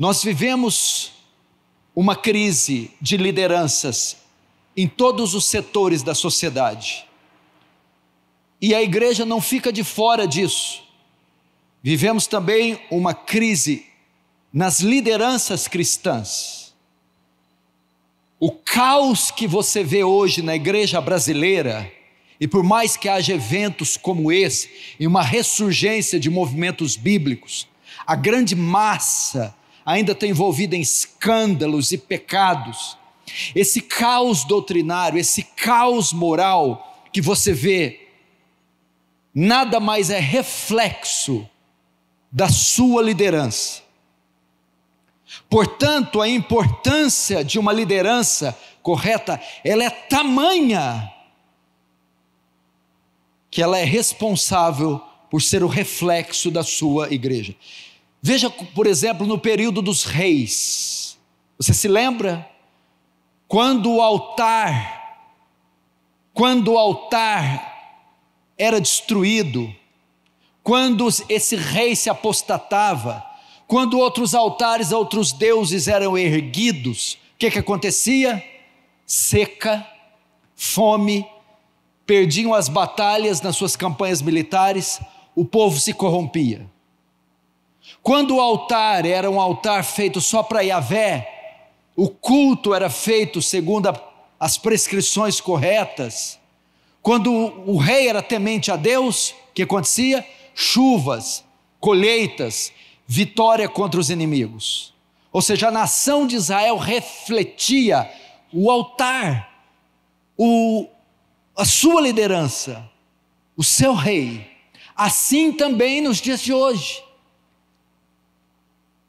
Nós vivemos uma crise de lideranças em todos os setores da sociedade. E a igreja não fica de fora disso. Vivemos também uma crise nas lideranças cristãs. O caos que você vê hoje na igreja brasileira, e por mais que haja eventos como esse, e uma ressurgência de movimentos bíblicos, a grande massa ainda está envolvida em escândalos e pecados. Esse caos doutrinário, esse caos moral que você vê, nada mais é reflexo da sua liderança. Portanto, a importância de uma liderança correta, ela é tamanha que ela é responsável por ser o reflexo da sua igreja. Veja, por exemplo, no período dos reis. Você se lembra? Quando o altar, quando o altar era destruído, quando esse rei se apostatava, quando outros altares, outros deuses eram erguidos, o que, que acontecia? Seca, fome, perdiam as batalhas nas suas campanhas militares, o povo se corrompia. Quando o altar era um altar feito só para Yahvé, o culto era feito segundo a, as prescrições corretas. Quando o rei era temente a Deus, o que acontecia? Chuvas, colheitas, vitória contra os inimigos. Ou seja, a nação de Israel refletia o altar, o, a sua liderança, o seu rei. Assim também nos dias de hoje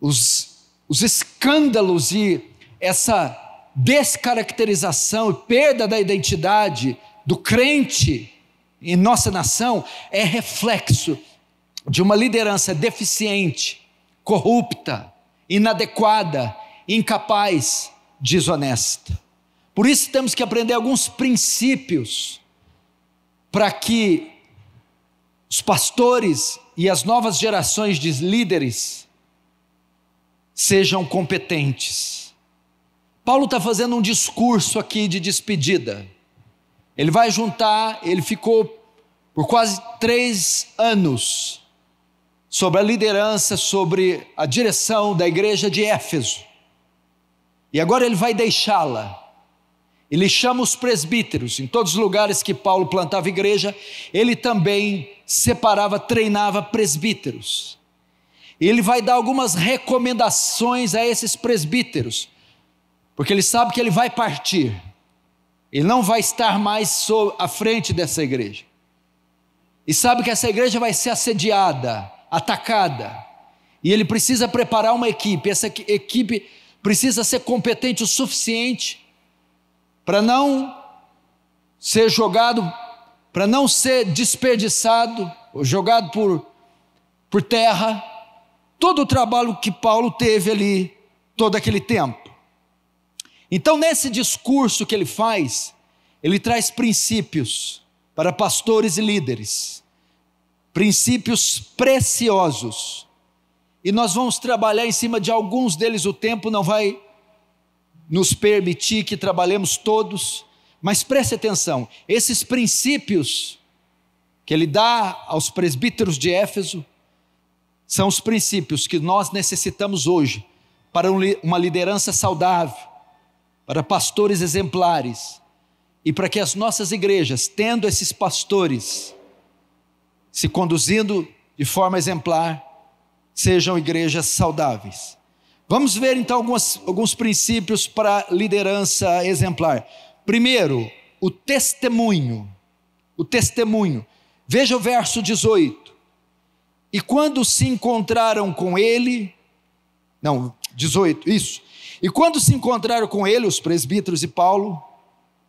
os, os escândalos e essa descaracterização e perda da identidade do crente em nossa nação é reflexo de uma liderança deficiente, corrupta, inadequada, incapaz, desonesta. Por isso temos que aprender alguns princípios para que os pastores e as novas gerações de líderes sejam competentes. Paulo está fazendo um discurso aqui de despedida. Ele vai juntar, ele ficou por quase três anos sobre a liderança, sobre a direção da igreja de Éfeso. E agora ele vai deixá-la. Ele chama os presbíteros, em todos os lugares que Paulo plantava igreja, ele também separava, treinava presbíteros ele vai dar algumas recomendações a esses presbíteros, porque ele sabe que ele vai partir, ele não vai estar mais à frente dessa igreja, e sabe que essa igreja vai ser assediada, atacada, e ele precisa preparar uma equipe, essa equipe precisa ser competente o suficiente para não ser jogado, para não ser desperdiçado, jogado por, por terra, todo o trabalho que Paulo teve ali, todo aquele tempo. Então, nesse discurso que ele faz, ele traz princípios para pastores e líderes, princípios preciosos. E nós vamos trabalhar em cima de alguns deles, o tempo não vai nos permitir que trabalhemos todos, mas preste atenção: esses princípios que ele dá aos presbíteros de Éfeso são os princípios que nós necessitamos hoje para uma liderança saudável, para pastores exemplares e para que as nossas igrejas, tendo esses pastores se conduzindo de forma exemplar, sejam igrejas saudáveis. Vamos ver então algumas, alguns princípios para liderança exemplar. Primeiro, o testemunho. O testemunho. Veja o verso 18. E quando se encontraram com ele, não, 18, isso. E quando se encontraram com ele, os presbíteros e Paulo,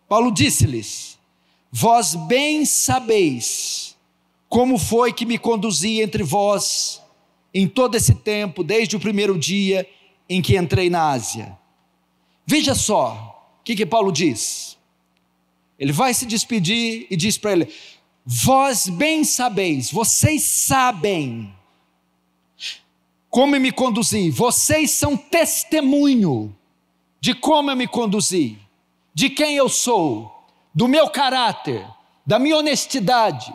Paulo disse-lhes: Vós bem sabeis como foi que me conduzi entre vós em todo esse tempo, desde o primeiro dia em que entrei na Ásia. Veja só o que, que Paulo diz. Ele vai se despedir e diz para ele: Vós bem sabeis, vocês sabem como eu me conduzi, vocês são testemunho de como eu me conduzi, de quem eu sou, do meu caráter, da minha honestidade.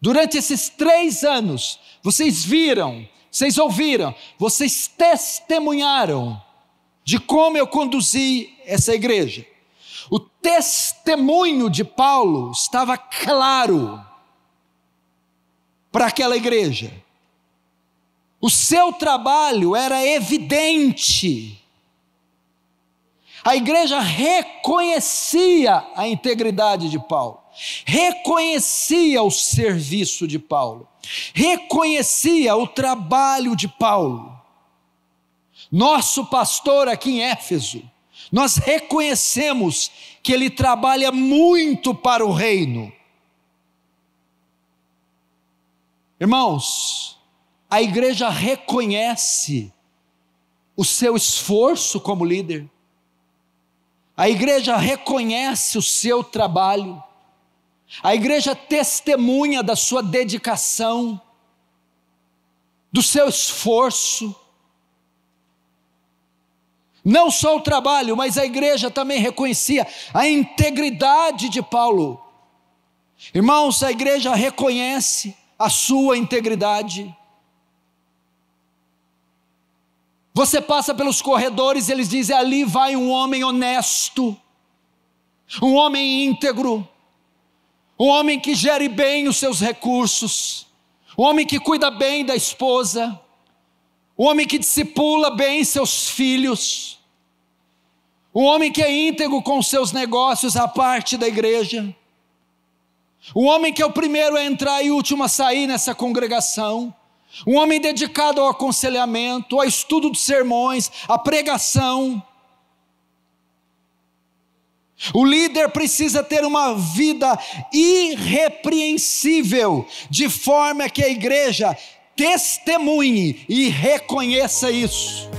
Durante esses três anos, vocês viram, vocês ouviram, vocês testemunharam de como eu conduzi essa igreja. O testemunho de Paulo estava claro para aquela igreja. O seu trabalho era evidente. A igreja reconhecia a integridade de Paulo, reconhecia o serviço de Paulo, reconhecia o trabalho de Paulo. Nosso pastor aqui em Éfeso, nós reconhecemos que ele trabalha muito para o reino. Irmãos, a igreja reconhece o seu esforço como líder, a igreja reconhece o seu trabalho, a igreja testemunha da sua dedicação, do seu esforço, não só o trabalho, mas a igreja também reconhecia a integridade de Paulo. Irmãos, a igreja reconhece a sua integridade. Você passa pelos corredores, eles dizem: ali vai um homem honesto, um homem íntegro, um homem que gere bem os seus recursos, um homem que cuida bem da esposa, o homem que discipula bem seus filhos, o homem que é íntegro com seus negócios à parte da igreja, o homem que é o primeiro a entrar e o último a sair nessa congregação, um homem dedicado ao aconselhamento, ao estudo de sermões, à pregação. O líder precisa ter uma vida irrepreensível, de forma que a igreja testemunhe e reconheça isso.